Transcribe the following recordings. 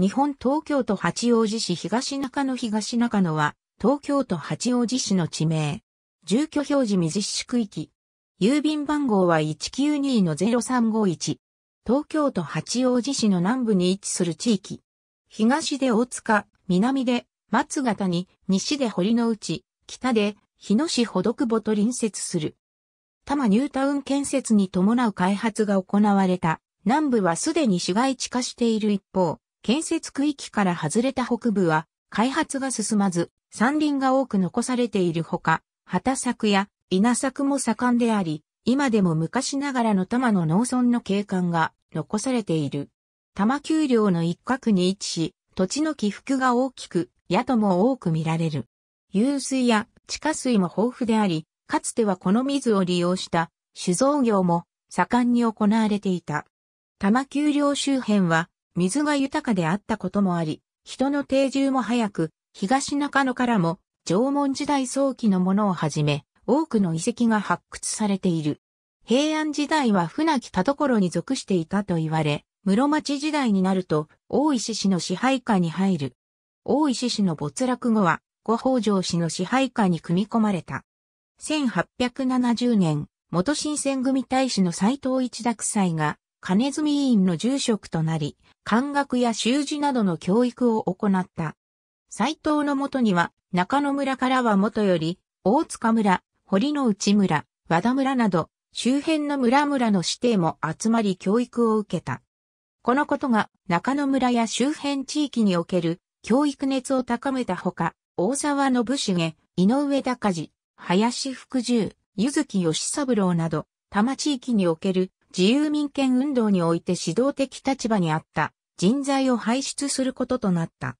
日本東京都八王子市東中野東中野は、東京都八王子市の地名。住居表示水市区域。郵便番号は192-0351。東京都八王子市の南部に位置する地域。東で大塚、南で松形に、西で堀之内、北で日野市ほどくぼと隣接する。多摩ニュータウン建設に伴う開発が行われた。南部はすでに市街地化している一方、建設区域から外れた北部は、開発が進まず、山林が多く残されているほか、畑作や稲作も盛んであり、今でも昔ながらの多摩の農村の景観が残されている。多摩丘陵の一角に位置し、土地の起伏が大きく、野とも多く見られる。湧水や地下水も豊富であり、かつてはこの水を利用した酒造業も盛んに行われていた。多摩丘陵周辺は水が豊かであったこともあり、人の定住も早く、東中野からも、縄文時代早期のものをはじめ、多くの遺跡が発掘されている。平安時代は船木田所に属していたと言われ、室町時代になると、大石氏の支配下に入る。大石氏の没落後は、五北条氏の支配下に組み込まれた。1870年、元新選組大使の斎藤一諾祭が、金住委員の住職となり、漢学や習字などの教育を行った。斎藤のもとには、中野村からはもとより、大塚村、堀之内村、和田村など、周辺の村々の指定も集まり教育を受けた。このことが中野村や周辺地域における教育熱を高めたほか、大沢信重、井上高治、林福重、柚木義三郎など、多摩地域における自由民権運動において指導的立場にあった人材を輩出することとなった。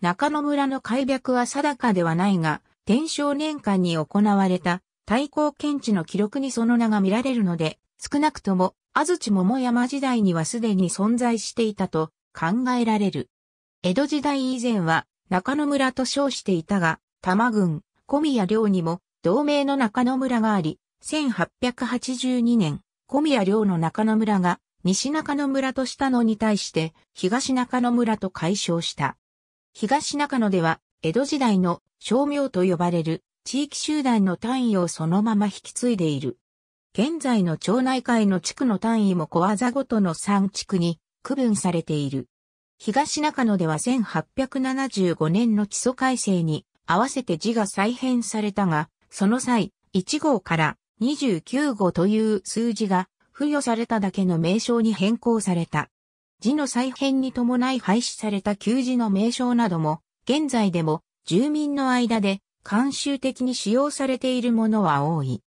中野村の開闢は定かではないが、天正年間に行われた対抗検知の記録にその名が見られるので、少なくとも安土桃山時代にはすでに存在していたと考えられる。江戸時代以前は中野村と称していたが、多摩郡、小宮寮にも同盟の中野村があり、1882年、小宮寮の中野村が西中野村としたのに対して東中野村と解消した。東中野では江戸時代の商名と呼ばれる地域集団の単位をそのまま引き継いでいる。現在の町内会の地区の単位も小技ごとの3地区に区分されている。東中野では1875年の基礎改正に合わせて字が再編されたが、その際、1号から29号という数字が付与されただけの名称に変更された。字の再編に伴い廃止された旧字の名称なども、現在でも住民の間で慣習的に使用されているものは多い。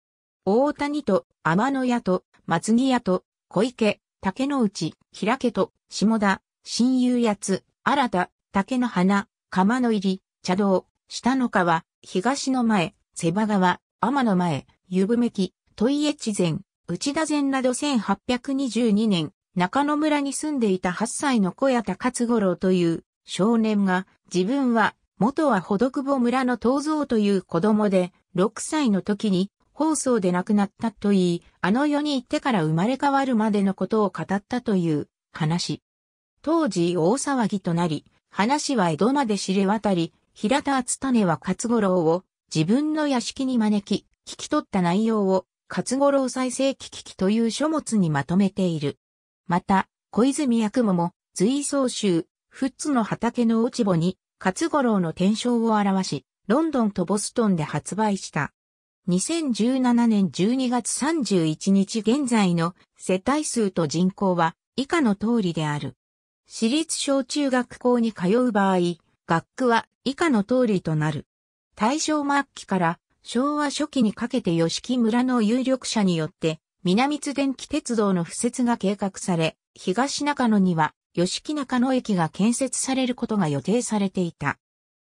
大谷と天野屋と松木屋と小池、竹の内、平家と下田、新友やつ、新田、竹の花、釜の入り、茶道、下の川、東の前、瀬場川、天の前、湯めき、戸井越前、内田前など1822年、中野村に住んでいた8歳の小屋田勝五郎という少年が、自分は元はほどくぼ村の東蔵という子供で、6歳の時に放送で亡くなったといい、あの世に行ってから生まれ変わるまでのことを語ったという話。当時大騒ぎとなり、話は江戸まで知れ渡り、平田篤種は勝五郎を自分の屋敷に招き、聞き取った内容を、勝五郎再生機機という書物にまとめている。また、小泉役もも、随想集、富津の畑の落ち穂に、勝五郎の転生を表し、ロンドンとボストンで発売した。2017年12月31日現在の世帯数と人口は以下の通りである。私立小中学校に通う場合、学区は以下の通りとなる。大正末期から昭和初期にかけて吉木村の有力者によって、南津電気鉄道の敷設が計画され、東中野には吉木中野駅が建設されることが予定されていた。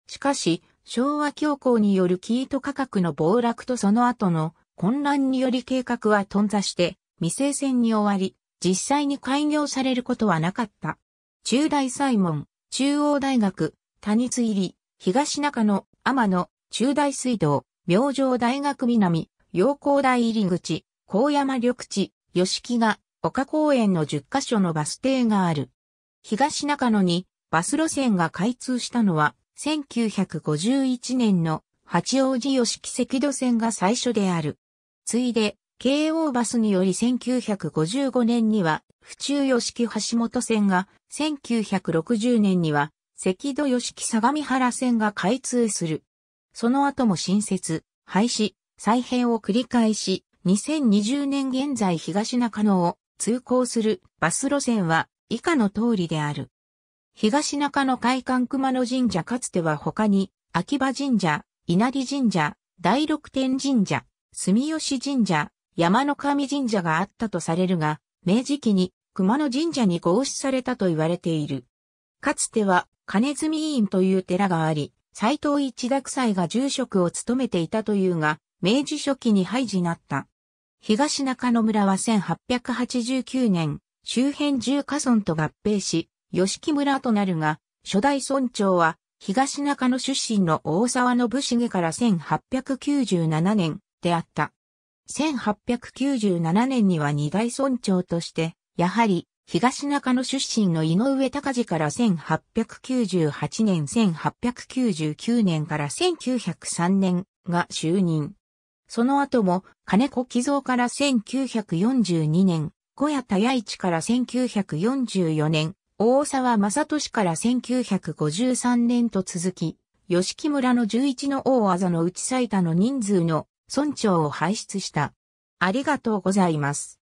しかし、昭和恐慌によるキート価格の暴落とその後の混乱により計画は頓挫して未成線に終わり、実際に開業されることはなかった。中大西門、中央大学、谷津入り、東中野、天野、中大水道、明星大学南、陽光台入口、高山緑地、吉木が、丘公園の10カ所のバス停がある。東中野にバス路線が開通したのは、1951年の八王子吉木赤土線が最初である。ついで、京王バスにより1955年には、府中吉木橋本線が、1960年には、赤土吉木相模原線が開通する。その後も新設、廃止、再編を繰り返し、2020年現在東中野を通行するバス路線は以下の通りである。東中野海館熊野神社かつては他に、秋葉神社、稲荷神社、第六天神社、住吉神社、山の神神社があったとされるが、明治期に熊野神社に合祀されたと言われている。かつては金積院という寺があり、斎藤一学斎が住職を務めていたというが、明治初期に廃寺なった。東中野村は1889年、周辺住家村と合併し、吉木村となるが、初代村長は、東中野出身の大沢信重から1897年であった。1897年には二代村長として、やはり東中野出身の井上隆治から1898年1899年から1903年が就任。その後も金子貴蔵から1942年、小谷田谷一から1944年、大沢正俊から1953年と続き、吉木村の11の大技のうち最多の人数の村長を輩出した。ありがとうございます。